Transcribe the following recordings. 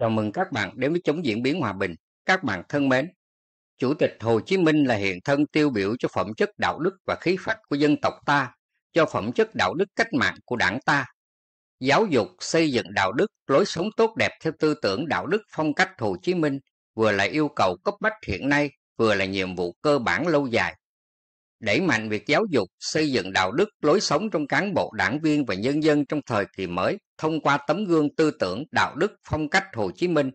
Chào mừng các bạn đến với chống diễn biến hòa bình. Các bạn thân mến, Chủ tịch Hồ Chí Minh là hiện thân tiêu biểu cho phẩm chất đạo đức và khí phách của dân tộc ta, cho phẩm chất đạo đức cách mạng của đảng ta. Giáo dục, xây dựng đạo đức, lối sống tốt đẹp theo tư tưởng đạo đức phong cách Hồ Chí Minh vừa là yêu cầu cấp bách hiện nay, vừa là nhiệm vụ cơ bản lâu dài. Đẩy mạnh việc giáo dục, xây dựng đạo đức, lối sống trong cán bộ, đảng viên và nhân dân trong thời kỳ mới thông qua tấm gương tư tưởng đạo đức phong cách Hồ Chí Minh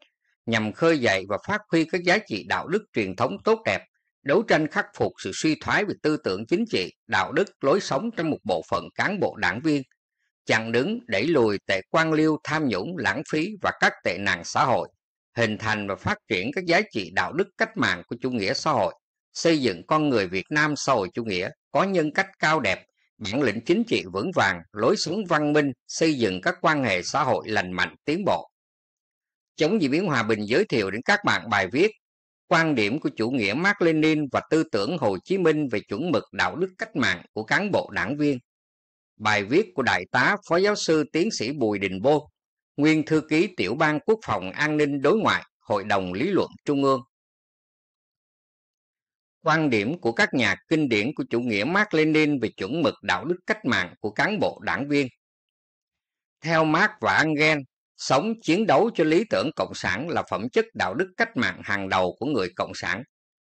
nhằm khơi dậy và phát huy các giá trị đạo đức truyền thống tốt đẹp, đấu tranh khắc phục sự suy thoái về tư tưởng chính trị, đạo đức, lối sống trong một bộ phận cán bộ đảng viên, chặn đứng đẩy lùi tệ quan liêu tham nhũng lãng phí và các tệ nạn xã hội, hình thành và phát triển các giá trị đạo đức cách mạng của chủ nghĩa xã hội, xây dựng con người Việt Nam xã hội chủ nghĩa có nhân cách cao đẹp, bản lĩnh chính trị vững vàng, lối sống văn minh, xây dựng các quan hệ xã hội lành mạnh, tiến bộ. Chống diễn biến hòa bình giới thiệu đến các bạn bài viết quan điểm của chủ nghĩa Mark Lenin và tư tưởng Hồ Chí Minh về chuẩn mực đạo đức cách mạng của cán bộ đảng viên. Bài viết của Đại tá Phó Giáo sư Tiến sĩ Bùi Đình Bô, Nguyên Thư ký Tiểu ban Quốc phòng An ninh Đối ngoại, Hội đồng Lý luận Trung ương quan điểm của các nhà kinh điển của chủ nghĩa Mark Lenin về chuẩn mực đạo đức cách mạng của cán bộ đảng viên. Theo Mark và Engel, sống chiến đấu cho lý tưởng cộng sản là phẩm chất đạo đức cách mạng hàng đầu của người cộng sản.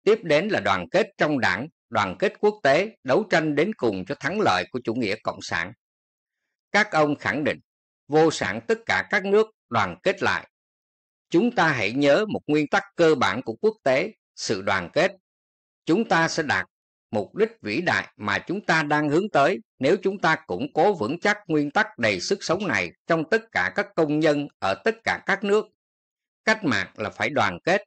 Tiếp đến là đoàn kết trong đảng, đoàn kết quốc tế, đấu tranh đến cùng cho thắng lợi của chủ nghĩa cộng sản. Các ông khẳng định, vô sản tất cả các nước đoàn kết lại. Chúng ta hãy nhớ một nguyên tắc cơ bản của quốc tế, sự đoàn kết chúng ta sẽ đạt mục đích vĩ đại mà chúng ta đang hướng tới nếu chúng ta củng cố vững chắc nguyên tắc đầy sức sống này trong tất cả các công nhân ở tất cả các nước. Cách mạng là phải đoàn kết.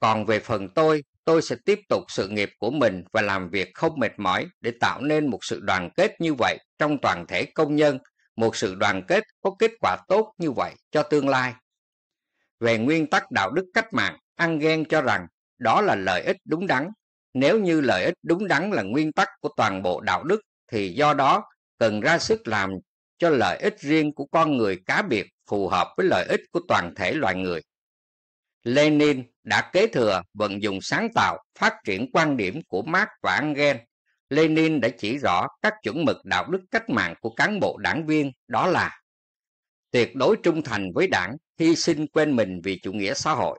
Còn về phần tôi, tôi sẽ tiếp tục sự nghiệp của mình và làm việc không mệt mỏi để tạo nên một sự đoàn kết như vậy trong toàn thể công nhân, một sự đoàn kết có kết quả tốt như vậy cho tương lai. Về nguyên tắc đạo đức cách mạng, ăn ghen cho rằng đó là lợi ích đúng đắn nếu như lợi ích đúng đắn là nguyên tắc của toàn bộ đạo đức thì do đó cần ra sức làm cho lợi ích riêng của con người cá biệt phù hợp với lợi ích của toàn thể loài người lenin đã kế thừa vận dụng sáng tạo phát triển quan điểm của marx và engel lenin đã chỉ rõ các chuẩn mực đạo đức cách mạng của cán bộ đảng viên đó là tuyệt đối trung thành với đảng hy sinh quên mình vì chủ nghĩa xã hội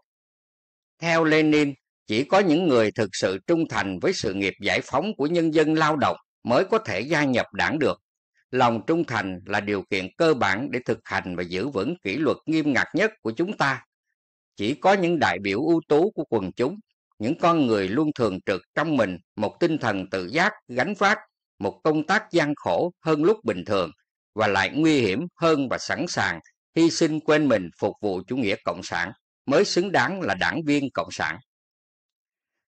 theo lenin chỉ có những người thực sự trung thành với sự nghiệp giải phóng của nhân dân lao động mới có thể gia nhập đảng được lòng trung thành là điều kiện cơ bản để thực hành và giữ vững kỷ luật nghiêm ngặt nhất của chúng ta chỉ có những đại biểu ưu tú của quần chúng những con người luôn thường trực trong mình một tinh thần tự giác gánh vác một công tác gian khổ hơn lúc bình thường và lại nguy hiểm hơn và sẵn sàng hy sinh quên mình phục vụ chủ nghĩa cộng sản mới xứng đáng là đảng viên cộng sản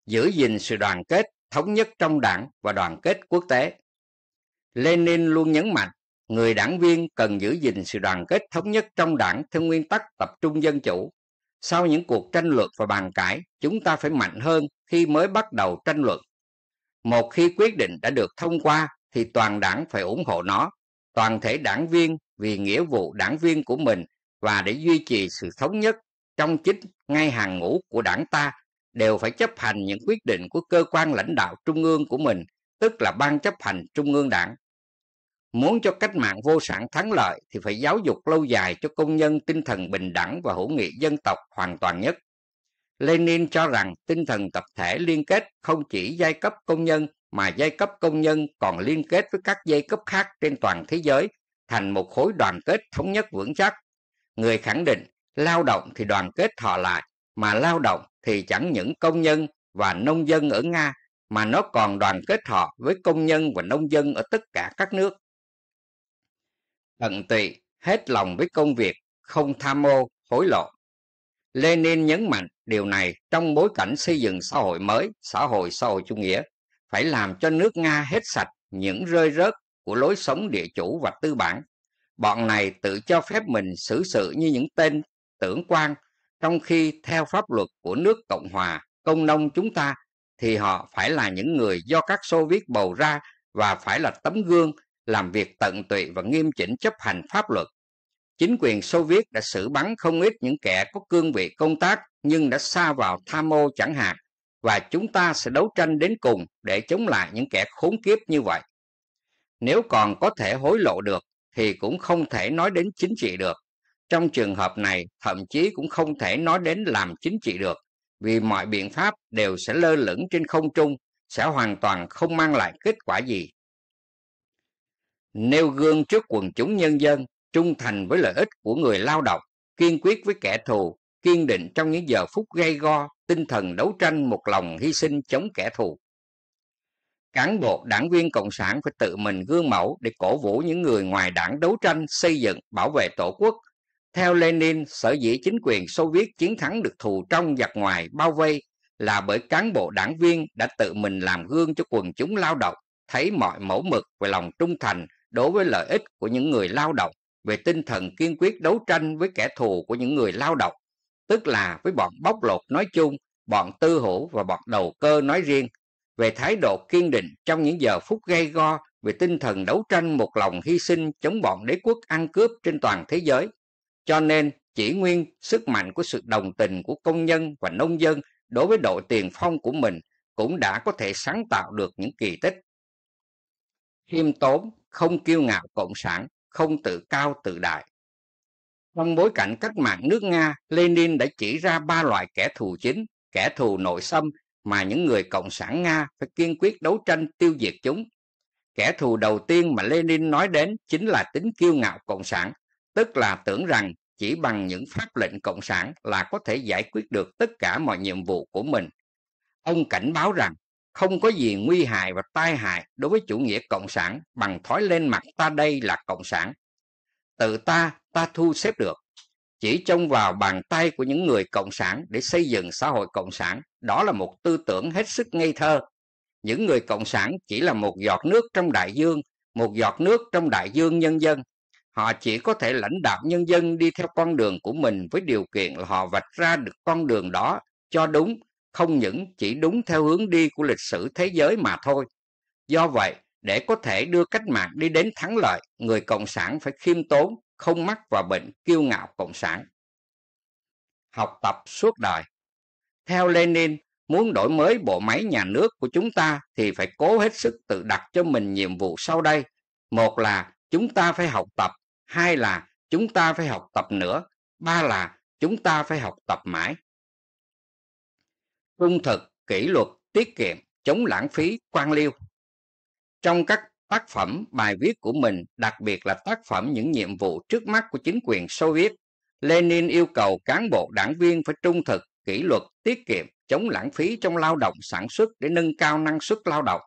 giữ gìn sự đoàn kết, thống nhất trong đảng và đoàn kết quốc tế. Lenin luôn nhấn mạnh, người đảng viên cần giữ gìn sự đoàn kết thống nhất trong đảng theo nguyên tắc tập trung dân chủ. Sau những cuộc tranh luận và bàn cãi, chúng ta phải mạnh hơn khi mới bắt đầu tranh luận. Một khi quyết định đã được thông qua thì toàn đảng phải ủng hộ nó, toàn thể đảng viên vì nghĩa vụ đảng viên của mình và để duy trì sự thống nhất trong chính ngay hàng ngũ của đảng ta đều phải chấp hành những quyết định của cơ quan lãnh đạo trung ương của mình, tức là ban chấp hành trung ương đảng. Muốn cho cách mạng vô sản thắng lợi thì phải giáo dục lâu dài cho công nhân tinh thần bình đẳng và hữu nghị dân tộc hoàn toàn nhất. Lenin cho rằng tinh thần tập thể liên kết không chỉ giai cấp công nhân mà giai cấp công nhân còn liên kết với các giai cấp khác trên toàn thế giới thành một khối đoàn kết thống nhất vững chắc. Người khẳng định lao động thì đoàn kết thọ lại, mà lao động thì chẳng những công nhân và nông dân ở Nga mà nó còn đoàn kết họ với công nhân và nông dân ở tất cả các nước. Tận tụy, hết lòng với công việc, không tham ô hối lộ. Lenin nhấn mạnh điều này trong bối cảnh xây dựng xã hội mới, xã hội xã hội chủ nghĩa, phải làm cho nước Nga hết sạch những rơi rớt của lối sống địa chủ và tư bản. Bọn này tự cho phép mình xử sự như những tên tưởng quan trong khi theo pháp luật của nước Cộng hòa công nông chúng ta thì họ phải là những người do các xô viết bầu ra và phải là tấm gương làm việc tận tụy và nghiêm chỉnh chấp hành pháp luật. Chính quyền Xô Viết đã xử bắn không ít những kẻ có cương vị công tác nhưng đã xa vào tham mô chẳng hạn và chúng ta sẽ đấu tranh đến cùng để chống lại những kẻ khốn kiếp như vậy. Nếu còn có thể hối lộ được thì cũng không thể nói đến chính trị được trong trường hợp này thậm chí cũng không thể nói đến làm chính trị được vì mọi biện pháp đều sẽ lơ lửng trên không trung sẽ hoàn toàn không mang lại kết quả gì nêu gương trước quần chúng nhân dân trung thành với lợi ích của người lao động kiên quyết với kẻ thù kiên định trong những giờ phút gay go tinh thần đấu tranh một lòng hy sinh chống kẻ thù cán bộ đảng viên cộng sản phải tự mình gương mẫu để cổ vũ những người ngoài đảng đấu tranh xây dựng bảo vệ tổ quốc theo Lenin, sở dĩ chính quyền Xô Viết chiến thắng được thù trong giặc ngoài bao vây là bởi cán bộ đảng viên đã tự mình làm gương cho quần chúng lao động, thấy mọi mẫu mực về lòng trung thành đối với lợi ích của những người lao động, về tinh thần kiên quyết đấu tranh với kẻ thù của những người lao động, tức là với bọn bóc lột nói chung, bọn tư hữu và bọn đầu cơ nói riêng, về thái độ kiên định trong những giờ phút gây go về tinh thần đấu tranh một lòng hy sinh chống bọn đế quốc ăn cướp trên toàn thế giới cho nên, chỉ nguyên sức mạnh của sự đồng tình của công nhân và nông dân đối với đội tiền phong của mình cũng đã có thể sáng tạo được những kỳ tích. Khiêm tốn, không kiêu ngạo cộng sản, không tự cao tự đại. Trong bối cảnh cách mạng nước Nga, Lenin đã chỉ ra ba loại kẻ thù chính, kẻ thù nội xâm mà những người cộng sản Nga phải kiên quyết đấu tranh tiêu diệt chúng. Kẻ thù đầu tiên mà Lenin nói đến chính là tính kiêu ngạo cộng sản, tức là tưởng rằng chỉ bằng những pháp lệnh cộng sản là có thể giải quyết được tất cả mọi nhiệm vụ của mình. Ông cảnh báo rằng không có gì nguy hại và tai hại đối với chủ nghĩa cộng sản bằng thói lên mặt ta đây là cộng sản. Tự ta, ta thu xếp được. Chỉ trông vào bàn tay của những người cộng sản để xây dựng xã hội cộng sản, đó là một tư tưởng hết sức ngây thơ. Những người cộng sản chỉ là một giọt nước trong đại dương, một giọt nước trong đại dương nhân dân Họ chỉ có thể lãnh đạo nhân dân đi theo con đường của mình với điều kiện là họ vạch ra được con đường đó cho đúng, không những chỉ đúng theo hướng đi của lịch sử thế giới mà thôi. Do vậy, để có thể đưa cách mạng đi đến thắng lợi, người Cộng sản phải khiêm tốn, không mắc vào bệnh kiêu ngạo Cộng sản. Học tập suốt đời Theo Lenin, muốn đổi mới bộ máy nhà nước của chúng ta thì phải cố hết sức tự đặt cho mình nhiệm vụ sau đây. Một là chúng ta phải học tập hai là chúng ta phải học tập nữa ba là chúng ta phải học tập mãi trung thực kỷ luật tiết kiệm chống lãng phí quan liêu trong các tác phẩm bài viết của mình đặc biệt là tác phẩm những nhiệm vụ trước mắt của chính quyền soviet lenin yêu cầu cán bộ đảng viên phải trung thực kỷ luật tiết kiệm chống lãng phí trong lao động sản xuất để nâng cao năng suất lao động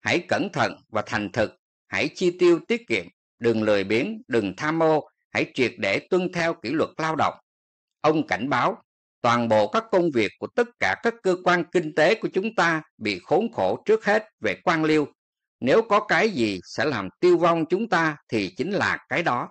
hãy cẩn thận và thành thực hãy chi tiêu tiết kiệm đừng lười biếng, đừng tham mô, hãy triệt để tuân theo kỷ luật lao động. Ông cảnh báo, toàn bộ các công việc của tất cả các cơ quan kinh tế của chúng ta bị khốn khổ trước hết về quan liêu. Nếu có cái gì sẽ làm tiêu vong chúng ta thì chính là cái đó.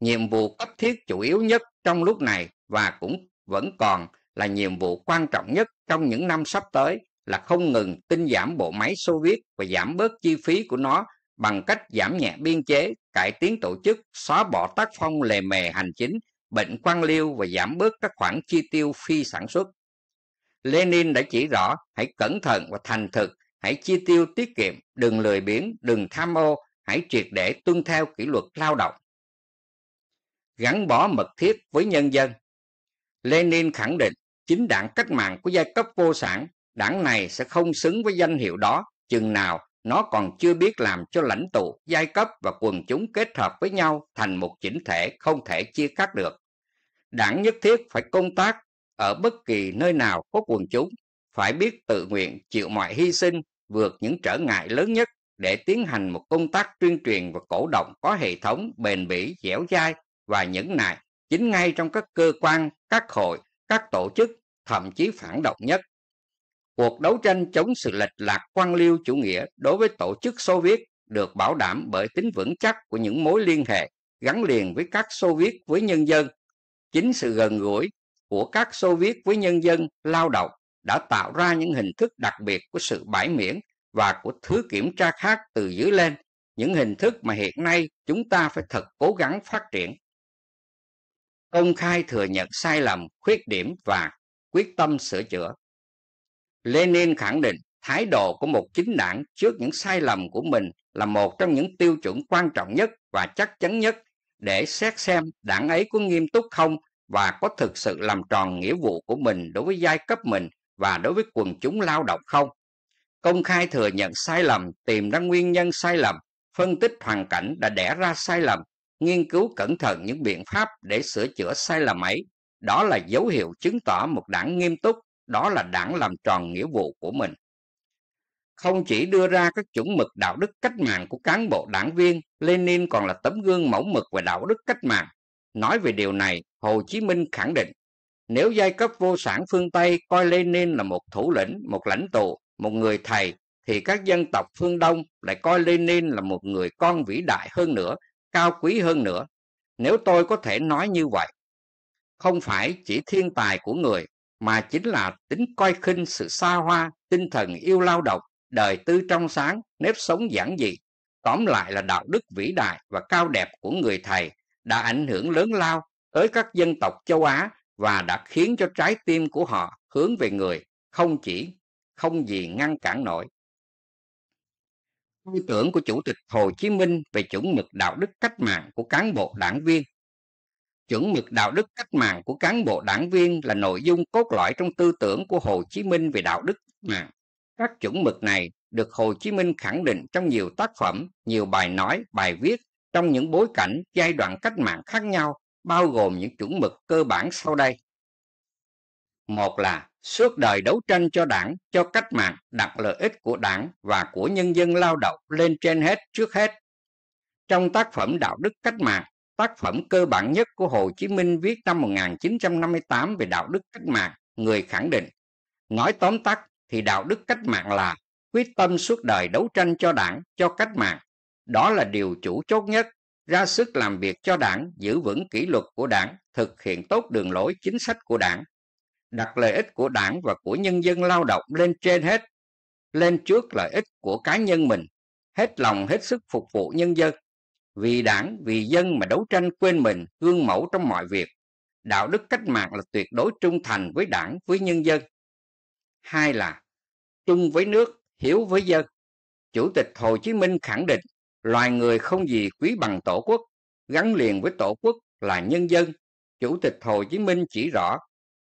Nhiệm vụ cấp thiết chủ yếu nhất trong lúc này và cũng vẫn còn là nhiệm vụ quan trọng nhất trong những năm sắp tới là không ngừng tinh giảm bộ máy Xô Viết và giảm bớt chi phí của nó bằng cách giảm nhẹ biên chế cải tiến tổ chức, xóa bỏ tác phong lề mề hành chính, bệnh quan liêu và giảm bớt các khoản chi tiêu phi sản xuất. Lenin đã chỉ rõ hãy cẩn thận và thành thực, hãy chi tiêu tiết kiệm, đừng lười biếng, đừng tham ô, hãy triệt để tuân theo kỷ luật lao động. Gắn bó mật thiết với nhân dân Lenin khẳng định chính đảng cách mạng của giai cấp vô sản, đảng này sẽ không xứng với danh hiệu đó chừng nào nó còn chưa biết làm cho lãnh tụ, giai cấp và quần chúng kết hợp với nhau thành một chỉnh thể không thể chia cắt được. Đảng nhất thiết phải công tác ở bất kỳ nơi nào có quần chúng, phải biết tự nguyện chịu mọi hy sinh, vượt những trở ngại lớn nhất để tiến hành một công tác tuyên truyền và cổ động có hệ thống, bền bỉ, dẻo dai và nhẫn nại, chính ngay trong các cơ quan, các hội, các tổ chức, thậm chí phản động nhất cuộc đấu tranh chống sự lệch lạc quan liêu chủ nghĩa đối với tổ chức Xô Viết được bảo đảm bởi tính vững chắc của những mối liên hệ gắn liền với các Xô Viết với nhân dân. Chính sự gần gũi của các Xô Viết với nhân dân lao động đã tạo ra những hình thức đặc biệt của sự bãi miễn và của thứ kiểm tra khác từ dưới lên, những hình thức mà hiện nay chúng ta phải thật cố gắng phát triển. Công khai thừa nhận sai lầm, khuyết điểm và quyết tâm sửa chữa. Lenin khẳng định thái độ của một chính đảng trước những sai lầm của mình là một trong những tiêu chuẩn quan trọng nhất và chắc chắn nhất để xét xem đảng ấy có nghiêm túc không và có thực sự làm tròn nghĩa vụ của mình đối với giai cấp mình và đối với quần chúng lao động không. Công khai thừa nhận sai lầm, tìm ra nguyên nhân sai lầm, phân tích hoàn cảnh đã đẻ ra sai lầm, nghiên cứu cẩn thận những biện pháp để sửa chữa sai lầm ấy. Đó là dấu hiệu chứng tỏ một đảng nghiêm túc đó là đảng làm tròn nghĩa vụ của mình không chỉ đưa ra các chuẩn mực đạo đức cách mạng của cán bộ đảng viên lenin còn là tấm gương mẫu mực về đạo đức cách mạng nói về điều này hồ chí minh khẳng định nếu giai cấp vô sản phương tây coi lenin là một thủ lĩnh một lãnh tụ một người thầy thì các dân tộc phương đông lại coi lenin là một người con vĩ đại hơn nữa cao quý hơn nữa nếu tôi có thể nói như vậy không phải chỉ thiên tài của người mà chính là tính coi khinh sự xa hoa tinh thần yêu lao động đời tư trong sáng nếp sống giản dị tóm lại là đạo đức vĩ đại và cao đẹp của người thầy đã ảnh hưởng lớn lao tới các dân tộc châu á và đã khiến cho trái tim của họ hướng về người không chỉ không gì ngăn cản nổi tư tưởng của chủ tịch hồ chí minh về chuẩn mực đạo đức cách mạng của cán bộ đảng viên chuẩn mực đạo đức cách mạng của cán bộ đảng viên là nội dung cốt lõi trong tư tưởng của Hồ Chí Minh về đạo đức cách mạng. Các chuẩn mực này được Hồ Chí Minh khẳng định trong nhiều tác phẩm, nhiều bài nói, bài viết trong những bối cảnh, giai đoạn cách mạng khác nhau, bao gồm những chuẩn mực cơ bản sau đây. Một là suốt đời đấu tranh cho đảng, cho cách mạng, đặt lợi ích của đảng và của nhân dân lao động lên trên hết trước hết. Trong tác phẩm Đạo đức cách mạng, tác phẩm cơ bản nhất của Hồ Chí Minh viết năm 1958 về đạo đức cách mạng, người khẳng định, nói tóm tắt thì đạo đức cách mạng là quyết tâm suốt đời đấu tranh cho đảng, cho cách mạng. Đó là điều chủ chốt nhất, ra sức làm việc cho đảng, giữ vững kỷ luật của đảng, thực hiện tốt đường lối chính sách của đảng, đặt lợi ích của đảng và của nhân dân lao động lên trên hết, lên trước lợi ích của cá nhân mình, hết lòng hết sức phục vụ nhân dân vì đảng, vì dân mà đấu tranh quên mình, gương mẫu trong mọi việc. Đạo đức cách mạng là tuyệt đối trung thành với đảng, với nhân dân. Hai là trung với nước, hiếu với dân. Chủ tịch Hồ Chí Minh khẳng định loài người không gì quý bằng tổ quốc, gắn liền với tổ quốc là nhân dân. Chủ tịch Hồ Chí Minh chỉ rõ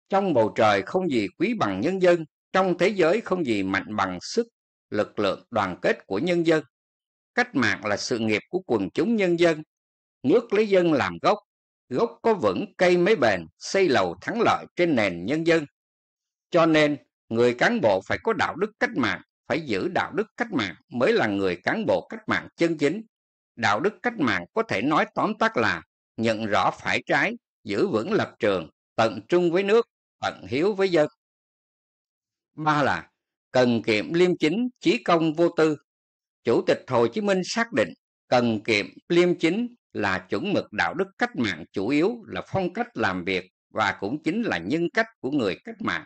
trong bầu trời không gì quý bằng nhân dân, trong thế giới không gì mạnh bằng sức lực lượng đoàn kết của nhân dân cách mạng là sự nghiệp của quần chúng nhân dân nước lấy dân làm gốc gốc có vững cây mấy bền xây lầu thắng lợi trên nền nhân dân cho nên người cán bộ phải có đạo đức cách mạng phải giữ đạo đức cách mạng mới là người cán bộ cách mạng chân chính đạo đức cách mạng có thể nói tóm tắt là nhận rõ phải trái giữ vững lập trường tận trung với nước tận hiếu với dân ba là cần kiệm liêm chính trí công vô tư Chủ tịch Hồ Chí Minh xác định cần kiệm liêm chính là chuẩn mực đạo đức cách mạng chủ yếu là phong cách làm việc và cũng chính là nhân cách của người cách mạng.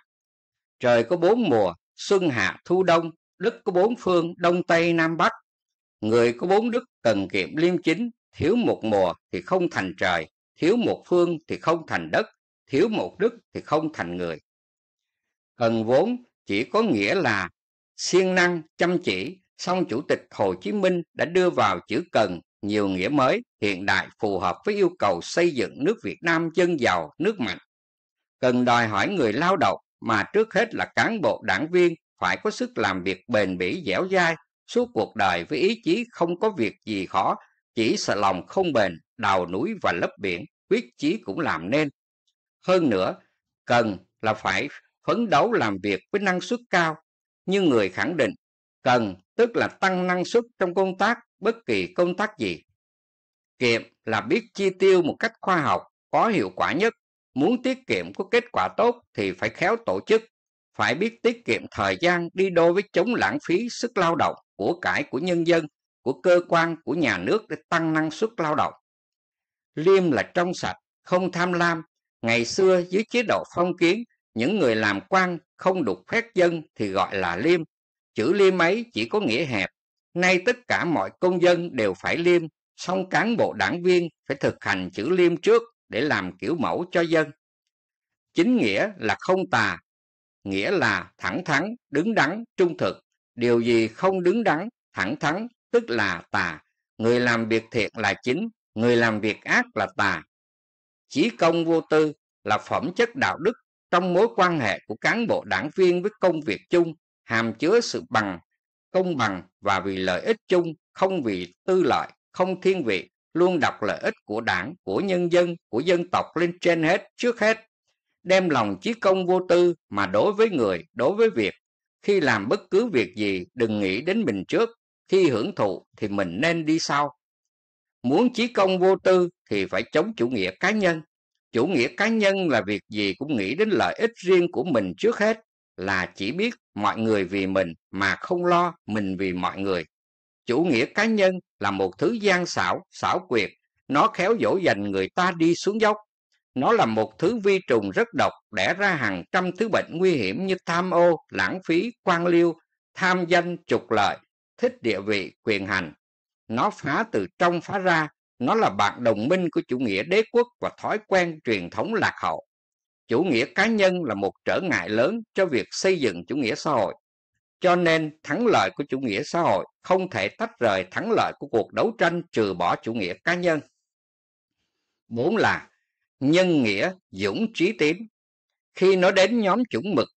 Trời có bốn mùa, xuân hạ thu đông, đất có bốn phương, đông tây nam bắc. Người có bốn đức cần kiệm liêm chính, thiếu một mùa thì không thành trời, thiếu một phương thì không thành đất, thiếu một đức thì không thành người. Cần vốn chỉ có nghĩa là siêng năng, chăm chỉ, song Chủ tịch Hồ Chí Minh đã đưa vào chữ cần nhiều nghĩa mới hiện đại phù hợp với yêu cầu xây dựng nước Việt Nam dân giàu, nước mạnh. Cần đòi hỏi người lao động mà trước hết là cán bộ đảng viên phải có sức làm việc bền bỉ dẻo dai suốt cuộc đời với ý chí không có việc gì khó, chỉ sợ lòng không bền, đào núi và lấp biển, quyết chí cũng làm nên. Hơn nữa, cần là phải phấn đấu làm việc với năng suất cao, như người khẳng định cần tức là tăng năng suất trong công tác bất kỳ công tác gì kiệm là biết chi tiêu một cách khoa học có hiệu quả nhất muốn tiết kiệm có kết quả tốt thì phải khéo tổ chức phải biết tiết kiệm thời gian đi đôi với chống lãng phí sức lao động của cải của nhân dân của cơ quan của nhà nước để tăng năng suất lao động liêm là trong sạch không tham lam ngày xưa dưới chế độ phong kiến những người làm quan không đục phép dân thì gọi là liêm chữ liêm ấy chỉ có nghĩa hẹp nay tất cả mọi công dân đều phải liêm song cán bộ đảng viên phải thực hành chữ liêm trước để làm kiểu mẫu cho dân chính nghĩa là không tà nghĩa là thẳng thắn đứng đắn trung thực điều gì không đứng đắn thẳng thắn tức là tà người làm việc thiện là chính người làm việc ác là tà chí công vô tư là phẩm chất đạo đức trong mối quan hệ của cán bộ đảng viên với công việc chung hàm chứa sự bằng công bằng và vì lợi ích chung không vì tư lợi không thiên vị luôn đặt lợi ích của đảng của nhân dân của dân tộc lên trên hết trước hết đem lòng chí công vô tư mà đối với người đối với việc khi làm bất cứ việc gì đừng nghĩ đến mình trước khi hưởng thụ thì mình nên đi sau muốn chí công vô tư thì phải chống chủ nghĩa cá nhân chủ nghĩa cá nhân là việc gì cũng nghĩ đến lợi ích riêng của mình trước hết là chỉ biết mọi người vì mình mà không lo mình vì mọi người. Chủ nghĩa cá nhân là một thứ gian xảo, xảo quyệt, nó khéo dỗ dành người ta đi xuống dốc. Nó là một thứ vi trùng rất độc, đẻ ra hàng trăm thứ bệnh nguy hiểm như tham ô, lãng phí, quan liêu, tham danh, trục lợi, thích địa vị, quyền hành. Nó phá từ trong phá ra, nó là bạn đồng minh của chủ nghĩa đế quốc và thói quen truyền thống lạc hậu chủ nghĩa cá nhân là một trở ngại lớn cho việc xây dựng chủ nghĩa xã hội cho nên thắng lợi của chủ nghĩa xã hội không thể tách rời thắng lợi của cuộc đấu tranh trừ bỏ chủ nghĩa cá nhân bốn là nhân nghĩa dũng trí tín khi nói đến nhóm chuẩn mực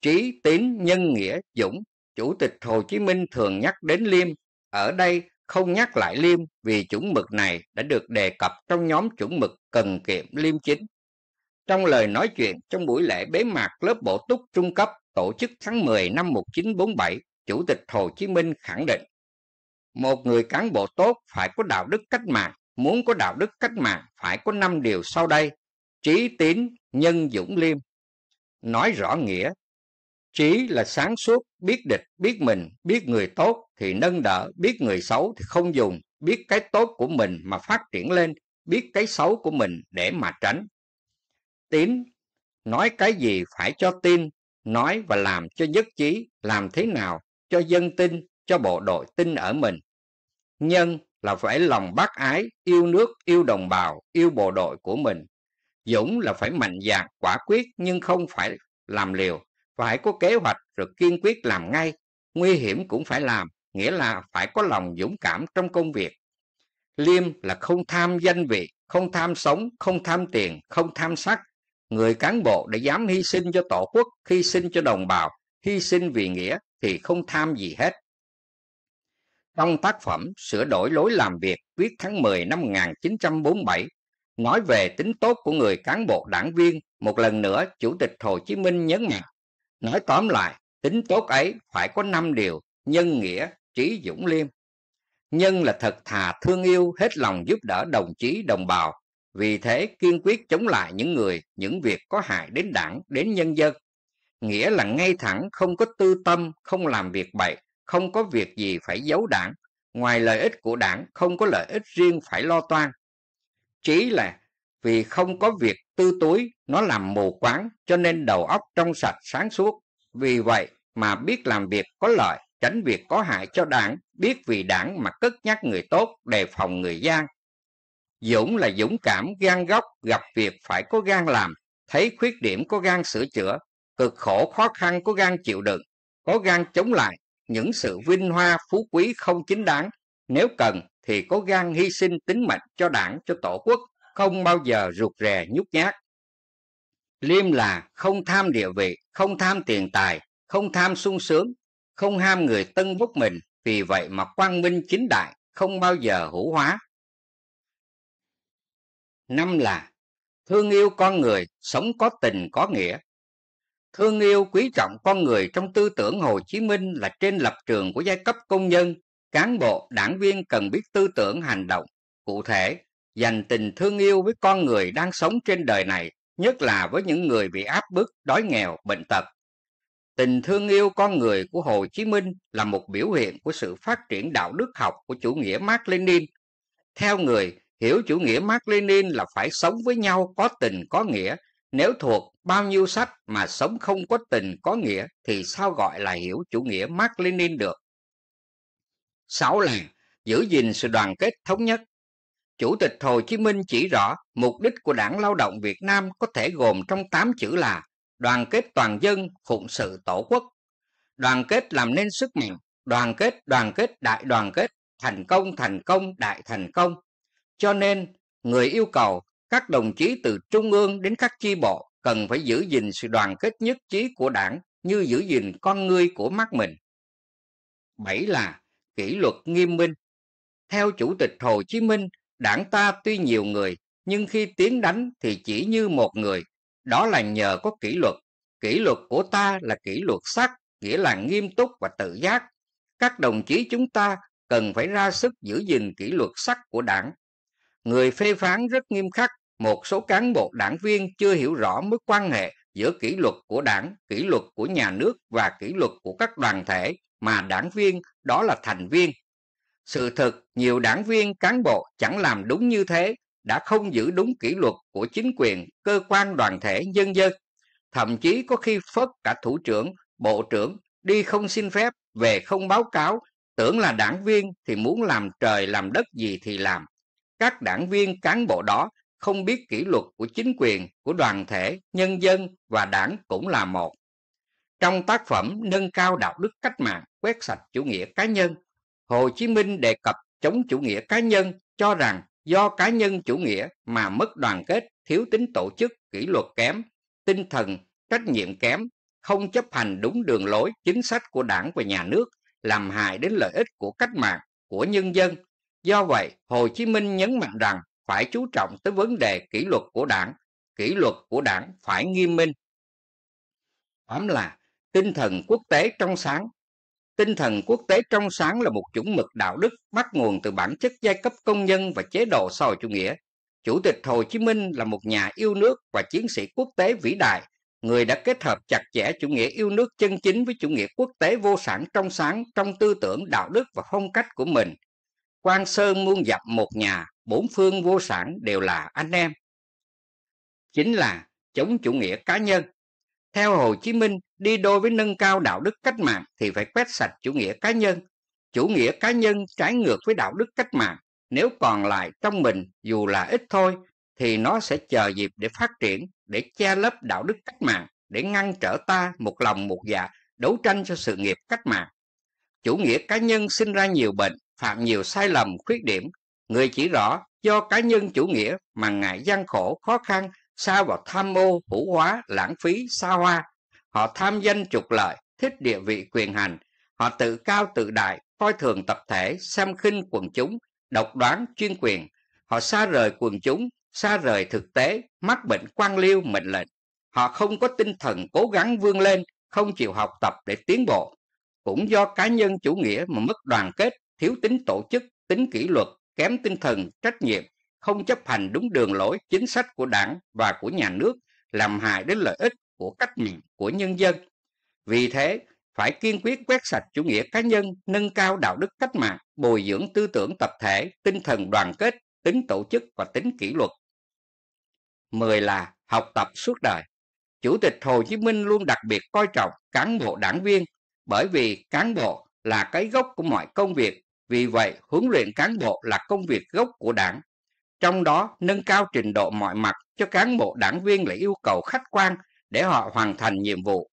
trí tín nhân nghĩa dũng chủ tịch hồ chí minh thường nhắc đến liêm ở đây không nhắc lại liêm vì chuẩn mực này đã được đề cập trong nhóm chuẩn mực cần kiệm liêm chính trong lời nói chuyện trong buổi lễ bế mạc lớp bổ túc trung cấp tổ chức tháng 10 năm 1947, Chủ tịch Hồ Chí Minh khẳng định một người cán bộ tốt phải có đạo đức cách mạng, muốn có đạo đức cách mạng phải có năm điều sau đây: trí tín, nhân dũng liêm. Nói rõ nghĩa, trí là sáng suốt, biết địch, biết mình, biết người tốt thì nâng đỡ, biết người xấu thì không dùng, biết cái tốt của mình mà phát triển lên, biết cái xấu của mình để mà tránh tín nói cái gì phải cho tin nói và làm cho nhất trí làm thế nào cho dân tin cho bộ đội tin ở mình nhân là phải lòng bác ái yêu nước yêu đồng bào yêu bộ đội của mình dũng là phải mạnh dạn quả quyết nhưng không phải làm liều phải có kế hoạch rồi kiên quyết làm ngay nguy hiểm cũng phải làm nghĩa là phải có lòng dũng cảm trong công việc liêm là không tham danh vị không tham sống không tham tiền không tham sắc người cán bộ đã dám hy sinh cho tổ quốc hy sinh cho đồng bào hy sinh vì nghĩa thì không tham gì hết trong tác phẩm sửa đổi lối làm việc viết tháng 10 năm 1947 nói về tính tốt của người cán bộ đảng viên một lần nữa chủ tịch hồ chí minh nhấn mạnh nói tóm lại tính tốt ấy phải có năm điều nhân nghĩa trí dũng liêm nhân là thật thà thương yêu hết lòng giúp đỡ đồng chí đồng bào vì thế kiên quyết chống lại những người, những việc có hại đến đảng, đến nhân dân. Nghĩa là ngay thẳng, không có tư tâm, không làm việc bậy, không có việc gì phải giấu đảng. Ngoài lợi ích của đảng, không có lợi ích riêng phải lo toan. Trí là vì không có việc tư túi, nó làm mù quáng, cho nên đầu óc trong sạch sáng suốt. Vì vậy mà biết làm việc có lợi, tránh việc có hại cho đảng, biết vì đảng mà cất nhắc người tốt, đề phòng người gian, Dũng là dũng cảm, gan góc, gặp việc phải có gan làm, thấy khuyết điểm có gan sửa chữa, cực khổ khó khăn có gan chịu đựng, có gan chống lại những sự vinh hoa phú quý không chính đáng, nếu cần thì có gan hy sinh tính mệnh cho đảng, cho tổ quốc, không bao giờ ruột rè nhút nhát. Liêm là không tham địa vị, không tham tiền tài, không tham sung sướng, không ham người tân vúc mình, vì vậy mà quang minh chính đại, không bao giờ hữu hóa, năm là thương yêu con người sống có tình có nghĩa thương yêu quý trọng con người trong tư tưởng hồ chí minh là trên lập trường của giai cấp công nhân cán bộ đảng viên cần biết tư tưởng hành động cụ thể dành tình thương yêu với con người đang sống trên đời này nhất là với những người bị áp bức đói nghèo bệnh tật tình thương yêu con người của hồ chí minh là một biểu hiện của sự phát triển đạo đức học của chủ nghĩa mark lenin theo người hiểu chủ nghĩa Mark Lenin là phải sống với nhau có tình có nghĩa nếu thuộc bao nhiêu sách mà sống không có tình có nghĩa thì sao gọi là hiểu chủ nghĩa Mark Lenin được sáu là giữ gìn sự đoàn kết thống nhất Chủ tịch Hồ Chí Minh chỉ rõ mục đích của Đảng Lao động Việt Nam có thể gồm trong 8 chữ là đoàn kết toàn dân, phụng sự tổ quốc. Đoàn kết làm nên sức mạnh, đoàn kết, đoàn kết, đại đoàn kết, thành công, thành công, đại thành công, cho nên, người yêu cầu các đồng chí từ trung ương đến các chi bộ cần phải giữ gìn sự đoàn kết nhất trí của đảng như giữ gìn con người của mắt mình. Bảy là kỷ luật nghiêm minh. Theo Chủ tịch Hồ Chí Minh, đảng ta tuy nhiều người, nhưng khi tiến đánh thì chỉ như một người. Đó là nhờ có kỷ luật. Kỷ luật của ta là kỷ luật sắc, nghĩa là nghiêm túc và tự giác. Các đồng chí chúng ta cần phải ra sức giữ gìn kỷ luật sắc của đảng người phê phán rất nghiêm khắc một số cán bộ đảng viên chưa hiểu rõ mối quan hệ giữa kỷ luật của đảng, kỷ luật của nhà nước và kỷ luật của các đoàn thể mà đảng viên đó là thành viên. Sự thực, nhiều đảng viên cán bộ chẳng làm đúng như thế, đã không giữ đúng kỷ luật của chính quyền, cơ quan đoàn thể nhân dân. Thậm chí có khi phất cả thủ trưởng, bộ trưởng đi không xin phép, về không báo cáo, tưởng là đảng viên thì muốn làm trời làm đất gì thì làm các đảng viên cán bộ đó không biết kỷ luật của chính quyền, của đoàn thể, nhân dân và đảng cũng là một. Trong tác phẩm Nâng cao đạo đức cách mạng, quét sạch chủ nghĩa cá nhân, Hồ Chí Minh đề cập chống chủ nghĩa cá nhân cho rằng do cá nhân chủ nghĩa mà mất đoàn kết, thiếu tính tổ chức, kỷ luật kém, tinh thần, trách nhiệm kém, không chấp hành đúng đường lối, chính sách của đảng và nhà nước, làm hại đến lợi ích của cách mạng, của nhân dân Do vậy, Hồ Chí Minh nhấn mạnh rằng phải chú trọng tới vấn đề kỷ luật của đảng, kỷ luật của đảng phải nghiêm minh. Tóm là tinh thần quốc tế trong sáng. Tinh thần quốc tế trong sáng là một chuẩn mực đạo đức bắt nguồn từ bản chất giai cấp công nhân và chế độ xã hội chủ nghĩa. Chủ tịch Hồ Chí Minh là một nhà yêu nước và chiến sĩ quốc tế vĩ đại, người đã kết hợp chặt chẽ chủ nghĩa yêu nước chân chính với chủ nghĩa quốc tế vô sản trong sáng trong tư tưởng đạo đức và phong cách của mình quan sơn muôn dặm một nhà bốn phương vô sản đều là anh em chính là chống chủ nghĩa cá nhân theo hồ chí minh đi đôi với nâng cao đạo đức cách mạng thì phải quét sạch chủ nghĩa cá nhân chủ nghĩa cá nhân trái ngược với đạo đức cách mạng nếu còn lại trong mình dù là ít thôi thì nó sẽ chờ dịp để phát triển để che lấp đạo đức cách mạng để ngăn trở ta một lòng một dạ đấu tranh cho sự nghiệp cách mạng chủ nghĩa cá nhân sinh ra nhiều bệnh phạm nhiều sai lầm khuyết điểm người chỉ rõ do cá nhân chủ nghĩa mà ngại gian khổ khó khăn xa vào tham mô hữu hóa lãng phí xa hoa họ tham danh trục lợi thích địa vị quyền hành họ tự cao tự đại coi thường tập thể xem khinh quần chúng độc đoán chuyên quyền họ xa rời quần chúng xa rời thực tế mắc bệnh quan liêu mệnh lệnh họ không có tinh thần cố gắng vươn lên không chịu học tập để tiến bộ cũng do cá nhân chủ nghĩa mà mất đoàn kết thiếu tính tổ chức, tính kỷ luật, kém tinh thần, trách nhiệm, không chấp hành đúng đường lối, chính sách của đảng và của nhà nước, làm hại đến lợi ích của cách mạng, của nhân dân. Vì thế, phải kiên quyết quét sạch chủ nghĩa cá nhân, nâng cao đạo đức cách mạng, bồi dưỡng tư tưởng tập thể, tinh thần đoàn kết, tính tổ chức và tính kỷ luật. 10 là học tập suốt đời. Chủ tịch Hồ Chí Minh luôn đặc biệt coi trọng cán bộ đảng viên bởi vì cán bộ là cái gốc của mọi công việc, vì vậy huấn luyện cán bộ là công việc gốc của đảng. Trong đó, nâng cao trình độ mọi mặt cho cán bộ đảng viên là yêu cầu khách quan để họ hoàn thành nhiệm vụ.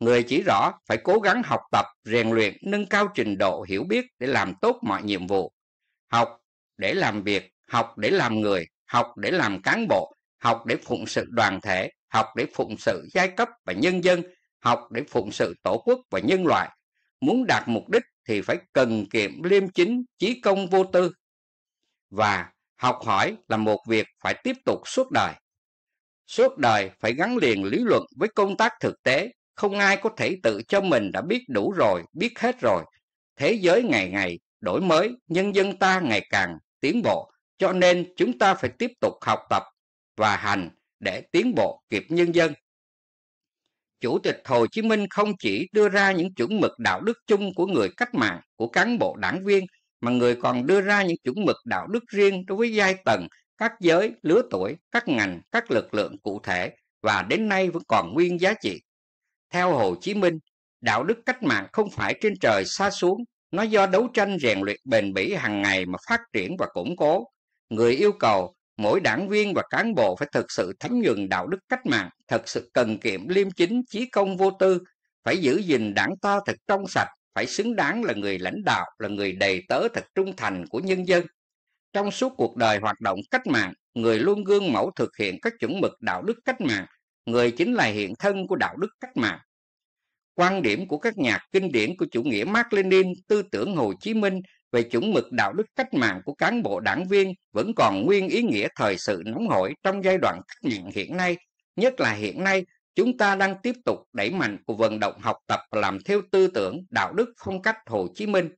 Người chỉ rõ phải cố gắng học tập, rèn luyện, nâng cao trình độ hiểu biết để làm tốt mọi nhiệm vụ. Học để làm việc, học để làm người, học để làm cán bộ, học để phụng sự đoàn thể, học để phụng sự giai cấp và nhân dân, học để phụng sự tổ quốc và nhân loại, muốn đạt mục đích thì phải cần kiệm liêm chính chí công vô tư và học hỏi là một việc phải tiếp tục suốt đời suốt đời phải gắn liền lý luận với công tác thực tế không ai có thể tự cho mình đã biết đủ rồi biết hết rồi thế giới ngày ngày đổi mới nhân dân ta ngày càng tiến bộ cho nên chúng ta phải tiếp tục học tập và hành để tiến bộ kịp nhân dân Chủ tịch Hồ Chí Minh không chỉ đưa ra những chuẩn mực đạo đức chung của người cách mạng, của cán bộ đảng viên, mà người còn đưa ra những chuẩn mực đạo đức riêng đối với giai tầng, các giới, lứa tuổi, các ngành, các lực lượng cụ thể và đến nay vẫn còn nguyên giá trị. Theo Hồ Chí Minh, đạo đức cách mạng không phải trên trời xa xuống, nó do đấu tranh rèn luyện bền bỉ hàng ngày mà phát triển và củng cố. Người yêu cầu mỗi đảng viên và cán bộ phải thực sự thấm nhuần đạo đức cách mạng, thực sự cần kiệm liêm chính, chí công vô tư, phải giữ gìn đảng ta thật trong sạch, phải xứng đáng là người lãnh đạo, là người đầy tớ thật trung thành của nhân dân. Trong suốt cuộc đời hoạt động cách mạng, người luôn gương mẫu thực hiện các chuẩn mực đạo đức cách mạng, người chính là hiện thân của đạo đức cách mạng. Quan điểm của các nhà kinh điển của chủ nghĩa Mác Lenin, tư tưởng Hồ Chí Minh về chuẩn mực đạo đức cách mạng của cán bộ đảng viên vẫn còn nguyên ý nghĩa thời sự nóng hổi trong giai đoạn cách mạng hiện nay, nhất là hiện nay chúng ta đang tiếp tục đẩy mạnh cuộc vận động học tập làm theo tư tưởng đạo đức phong cách Hồ Chí Minh.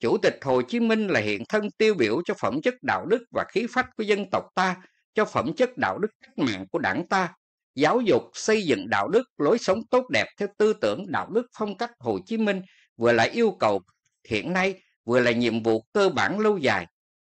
Chủ tịch Hồ Chí Minh là hiện thân tiêu biểu cho phẩm chất đạo đức và khí phách của dân tộc ta, cho phẩm chất đạo đức cách mạng của đảng ta. Giáo dục xây dựng đạo đức, lối sống tốt đẹp theo tư tưởng đạo đức phong cách Hồ Chí Minh vừa là yêu cầu hiện nay vừa là nhiệm vụ cơ bản lâu dài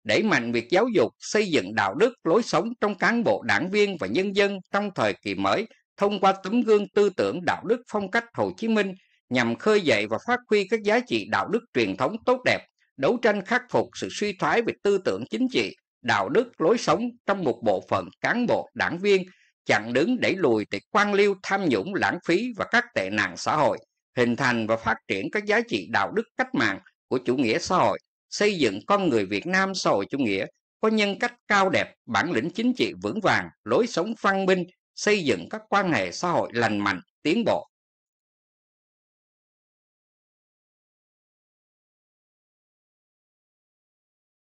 đẩy mạnh việc giáo dục xây dựng đạo đức lối sống trong cán bộ đảng viên và nhân dân trong thời kỳ mới thông qua tấm gương tư tưởng đạo đức phong cách hồ chí minh nhằm khơi dậy và phát huy các giá trị đạo đức truyền thống tốt đẹp đấu tranh khắc phục sự suy thoái về tư tưởng chính trị đạo đức lối sống trong một bộ phận cán bộ đảng viên chặn đứng đẩy lùi tệ quan liêu tham nhũng lãng phí và các tệ nạn xã hội hình thành và phát triển các giá trị đạo đức cách mạng của chủ nghĩa xã hội xây dựng con người Việt Nam xã hội chủ nghĩa có nhân cách cao đẹp, bản lĩnh chính trị vững vàng, lối sống văn minh, xây dựng các quan hệ xã hội lành mạnh, tiến bộ,